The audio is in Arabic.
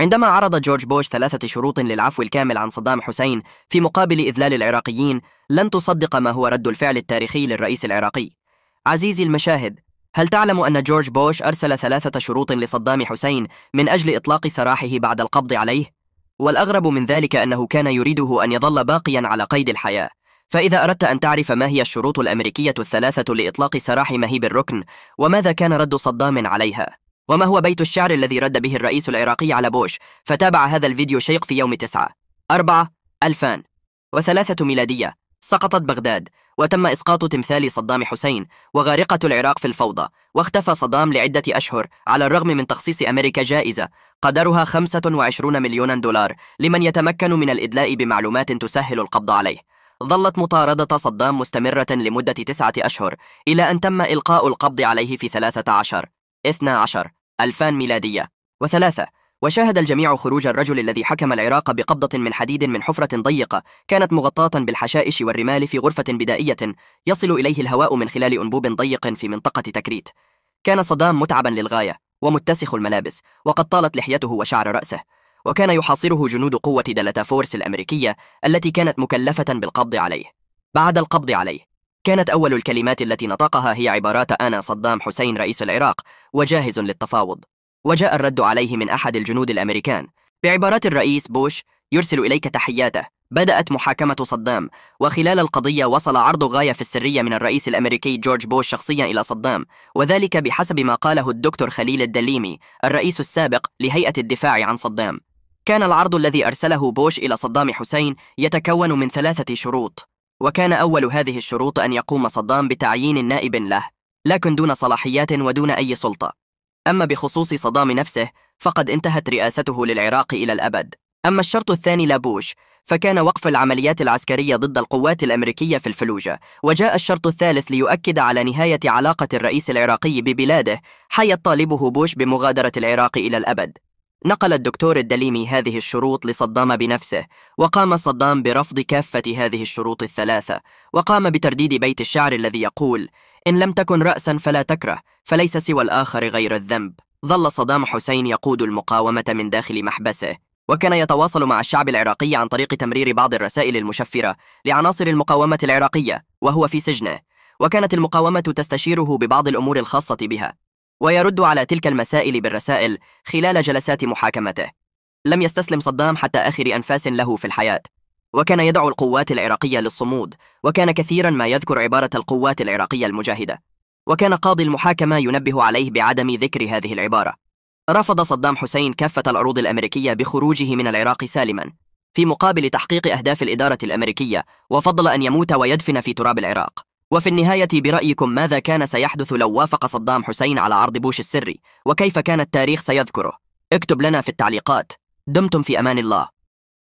عندما عرض جورج بوش ثلاثة شروط للعفو الكامل عن صدام حسين في مقابل إذلال العراقيين لن تصدق ما هو رد الفعل التاريخي للرئيس العراقي عزيزي المشاهد هل تعلم أن جورج بوش أرسل ثلاثة شروط لصدام حسين من أجل إطلاق سراحه بعد القبض عليه؟ والأغرب من ذلك أنه كان يريده أن يظل باقيا على قيد الحياة فإذا أردت أن تعرف ما هي الشروط الأمريكية الثلاثة لإطلاق سراح مهيب الركن وماذا كان رد صدام عليها وما هو بيت الشعر الذي رد به الرئيس العراقي على بوش فتابع هذا الفيديو شيق في يوم تسعة أربعة ألفان وثلاثة ميلادية سقطت بغداد وتم إسقاط تمثال صدام حسين وغارقة العراق في الفوضى واختفى صدام لعدة أشهر على الرغم من تخصيص أمريكا جائزة قدرها 25 مليونا دولار لمن يتمكن من الإدلاء بمعلومات تسهل القبض عليه ظلت مطاردة صدام مستمرة لمدة تسعة أشهر إلى أن تم إلقاء القبض عليه في 13 12 2000 ميلادية وثلاثة وشاهد الجميع خروج الرجل الذي حكم العراق بقبضة من حديد من حفرة ضيقة كانت مغطاة بالحشائش والرمال في غرفة بدائية يصل إليه الهواء من خلال أنبوب ضيق في منطقة تكريت كان صدام متعبا للغاية ومتسخ الملابس وقد طالت لحيته وشعر رأسه وكان يحاصره جنود قوة دلتا فورس الأمريكية التي كانت مكلفة بالقبض عليه بعد القبض عليه كانت أول الكلمات التي نطقها هي عبارات أنا صدام حسين رئيس العراق وجاهز للتفاوض وجاء الرد عليه من أحد الجنود الأمريكان بعبارات الرئيس بوش يرسل إليك تحياته بدأت محاكمة صدام وخلال القضية وصل عرض غاية في السرية من الرئيس الأمريكي جورج بوش شخصيا إلى صدام وذلك بحسب ما قاله الدكتور خليل الدليمي الرئيس السابق لهيئة الدفاع عن صدام كان العرض الذي أرسله بوش إلى صدام حسين يتكون من ثلاثة شروط وكان أول هذه الشروط أن يقوم صدام بتعيين نائب له لكن دون صلاحيات ودون أي سلطة أما بخصوص صدام نفسه فقد انتهت رئاسته للعراق إلى الأبد أما الشرط الثاني لابوش فكان وقف العمليات العسكرية ضد القوات الأمريكية في الفلوجة وجاء الشرط الثالث ليؤكد على نهاية علاقة الرئيس العراقي ببلاده حيت طالبه بوش بمغادرة العراق إلى الأبد نقل الدكتور الدليمي هذه الشروط لصدام بنفسه وقام صدام برفض كافة هذه الشروط الثلاثة وقام بترديد بيت الشعر الذي يقول إن لم تكن رأسا فلا تكره فليس سوى الآخر غير الذنب ظل صدام حسين يقود المقاومة من داخل محبسه وكان يتواصل مع الشعب العراقي عن طريق تمرير بعض الرسائل المشفرة لعناصر المقاومة العراقية وهو في سجنه وكانت المقاومة تستشيره ببعض الأمور الخاصة بها ويرد على تلك المسائل بالرسائل خلال جلسات محاكمته لم يستسلم صدام حتى آخر أنفاس له في الحياة وكان يدعو القوات العراقية للصمود وكان كثيرا ما يذكر عبارة القوات العراقية المجاهدة وكان قاضي المحاكمة ينبه عليه بعدم ذكر هذه العبارة رفض صدام حسين كافة الأرض الأمريكية بخروجه من العراق سالما في مقابل تحقيق أهداف الإدارة الأمريكية وفضل أن يموت ويدفن في تراب العراق وفي النهاية برأيكم ماذا كان سيحدث لو وافق صدام حسين على عرض بوش السري وكيف كان التاريخ سيذكره اكتب لنا في التعليقات دمتم في أمان الله